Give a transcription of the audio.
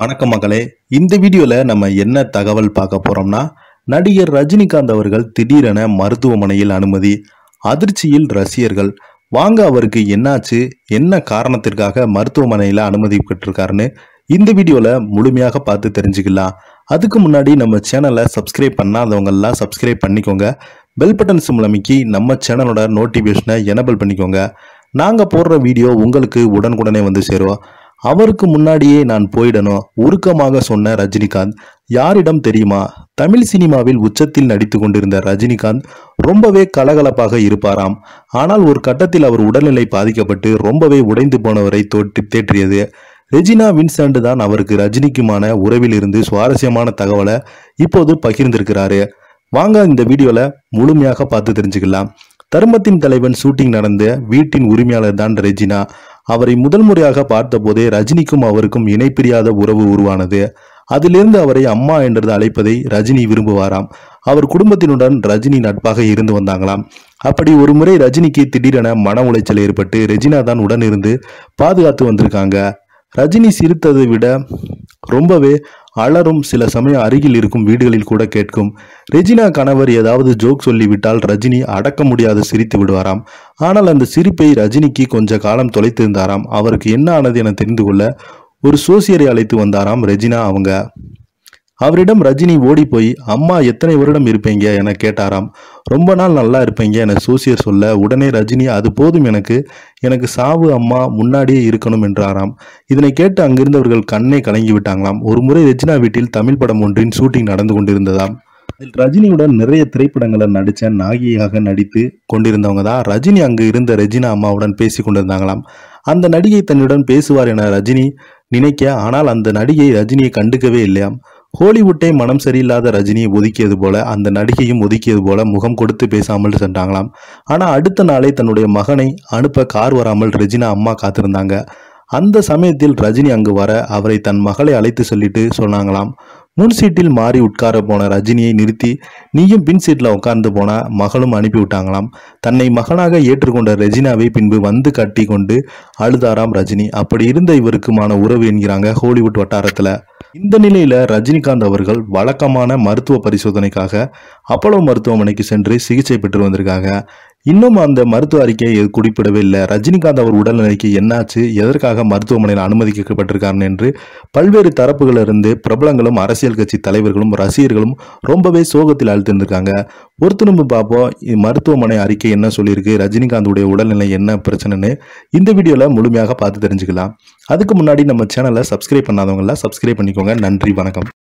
வணக்கம் மகளே இந்த வீடியோவில் நம்ம என்ன தகவல் பார்க்க போகிறோம்னா நடிகர் ரஜினிகாந்த் அவர்கள் திடீரென மருத்துவமனையில் அனுமதி அதிர்ச்சியில் ரசிகர்கள் வாங்க அவருக்கு என்னாச்சு என்ன காரணத்திற்காக மருத்துவமனையில் அனுமதி பெற்றிருக்காருன்னு இந்த வீடியோவில் முழுமையாக பார்த்து தெரிஞ்சுக்கலாம் அதுக்கு முன்னாடி நம்ம சேனலை சப்ஸ்கிரைப் எல்லாம் சப்ஸ்கிரைப் பண்ணிக்கோங்க பெல் பட்டன் சிம்மில் நம்ம சேனலோட நோட்டிபிகேஷனை எனபிள் பண்ணிக்கோங்க நாங்கள் போடுற வீடியோ உங்களுக்கு உடனுக்குடனே வந்து சேருவோம் அவருக்கு முன்னாடியே நான் போயிடணும் உருக்கமாக சொன்ன ரஜினிகாந்த் யாரிடம் தெரியுமா தமிழ் சினிமாவில் உச்சத்தில் நடித்து கொண்டிருந்த ரஜினிகாந்த் ரொம்பவே கலகலப்பாக இருப்பாராம் ஆனால் ஒரு கட்டத்தில் அவர் உடல்நிலை பாதிக்கப்பட்டு ரொம்பவே உடைந்து போனவரை தோற்றி தேற்றியது ரெஜினா வின்சென்ட் தான் அவருக்கு ரஜினிக்குமான உறவில் இருந்து சுவாரஸ்யமான தகவலை இப்போது பகிர்ந்திருக்கிறாரு வாங்க இந்த வீடியோவில் முழுமையாக பார்த்து தெரிஞ்சுக்கலாம் தர்மத்தின் தலைவன் ஷூட்டிங் நடந்த வீட்டின் உரிமையாளர் தான் ரெஜினா அவரை முதல் முறையாக பார்த்தபோதே ரஜினிக்கும் அவருக்கும் இணைப்பிரியாத உறவு உருவானது அதிலிருந்து அவரை அம்மா என்றது அழைப்பதை ரஜினி விரும்புவாராம் அவர் குடும்பத்தினுடன் ரஜினி நட்பாக இருந்து வந்தாங்களாம் அப்படி ஒரு முறை ரஜினிக்கு திடீரென மன உளைச்சல் ஏற்பட்டு ரெஜினா தான் உடனிருந்து பாதுகாத்து வந்திருக்காங்க ரஜினி சிரித்ததை விட ரொம்பவே அலரும் சில சமயம் அருகில் இருக்கும் வீடுகளில் கூட கேட்கும் ரெஜினா கணவர் ஏதாவது ஜோக் சொல்லிவிட்டால் ரஜினி அடக்க முடியாத சிரித்து விடுவாராம் ஆனால் அந்த சிரிப்பை ரஜினிக்கு கொஞ்ச காலம் தொலைத்திருந்தாராம் அவருக்கு என்ன ஆனது என தெரிந்து கொள்ள ஒரு சோசியரை அழைத்து வந்தாராம் ரெஜினா அவங்க அவரிடம் ரஜினி ஓடி போய் அம்மா எத்தனை வருடம் இருப்பீங்க என கேட்டாராம் ரொம்ப நாள் நல்லா இருப்பீங்க என சூசியர் சொல்ல உடனே ரஜினி அது போதும் எனக்கு எனக்கு சாவு அம்மா முன்னாடியே இருக்கணும் என்றாராம் இதனை கேட்டு அங்கிருந்தவர்கள் கண்ணை கலங்கி விட்டாங்களாம் ஒரு முறை ரஜினா வீட்டில் தமிழ் படம் ஒன்றின் ஷூட்டிங் நடந்து கொண்டிருந்ததாம் அதில் ரஜினியுடன் நிறைய திரைப்படங்களை நடித்த நாகியாக நடித்து கொண்டிருந்தவங்க தான் ரஜினி அங்கு இருந்த ரஜினா அம்மாவுடன் பேசி கொண்டிருந்தாங்களாம் அந்த நடிகை தன்னுடன் பேசுவார் என ரஜினி நினைக்க ஆனால் அந்த நடிகை ரஜினியை கண்டுக்கவே இல்லையாம் ஹாலிவுட்டை மனம் சரியில்லாத ரஜினியை ஒதுக்கியது போல அந்த நடிகையும் ஒதுக்கியது போல முகம் கொடுத்து பேசாமல் சென்றாங்களாம் ஆனால் அடுத்த நாளே தன்னுடைய மகனை அனுப்ப கார் வராமல் ரஜினா அம்மா காத்திருந்தாங்க அந்த சமயத்தில் ரஜினி அங்கு வர அவரை தன் மகளை அழைத்து சொல்லிட்டு சொன்னாங்களாம் முன் சீட்டில் மாறி உட்கார போன ரஜினியை நிறுத்தி நீயும் பின் சீட்டில் உட்கார்ந்து போன மகளும் அனுப்பிவிட்டாங்களாம் தன்னை மகனாக ஏற்றுக்கொண்ட ரஜினாவை பின்பு வந்து கட்டி கொண்டு அழுதாராம் ரஜினி அப்படி இருந்த இவருக்குமான உறவு என்கிறாங்க ஹாலிவுட் வட்டாரத்தில் இந்த நிலையில் ரஜினிகாந்த் அவர்கள் வழக்கமான மருத்துவ பரிசோதனைக்காக அப்போலோ மருத்துவமனைக்கு சென்று சிகிச்சை பெற்று வந்திருக்காங்க இன்னும் அந்த மருத்துவ அறிக்கையை குறிப்பிடவே இல்லை ரஜினிகாந்த் அவர் உடல்நிலைக்கு என்னாச்சு எதற்காக மருத்துவமனையில் அனுமதிக்கப்பட்டிருக்கார் என்று பல்வேறு தரப்புகளிலிருந்து பிரபலங்களும் அரசியல் கட்சி தலைவர்களும் ரசிகர்களும் ரொம்பவே சோகத்தில் அழுத்திருந்திருக்காங்க ஒரு திரும்ப பார்ப்போம் மருத்துவமனை அறிக்கை என்ன சொல்லியிருக்கு ரஜினிகாந்துடைய உடல்நிலை என்ன பிரச்சனைன்னு இந்த வீடியோவில் முழுமையாக பார்த்து தெரிஞ்சுக்கலாம் அதுக்கு முன்னாடி நம்ம சேனலை சப்ஸ்கிரைப் பண்ணாதவங்களாம் சப்ஸ்கிரைப் பண்ணிக்கோங்க நன்றி வணக்கம்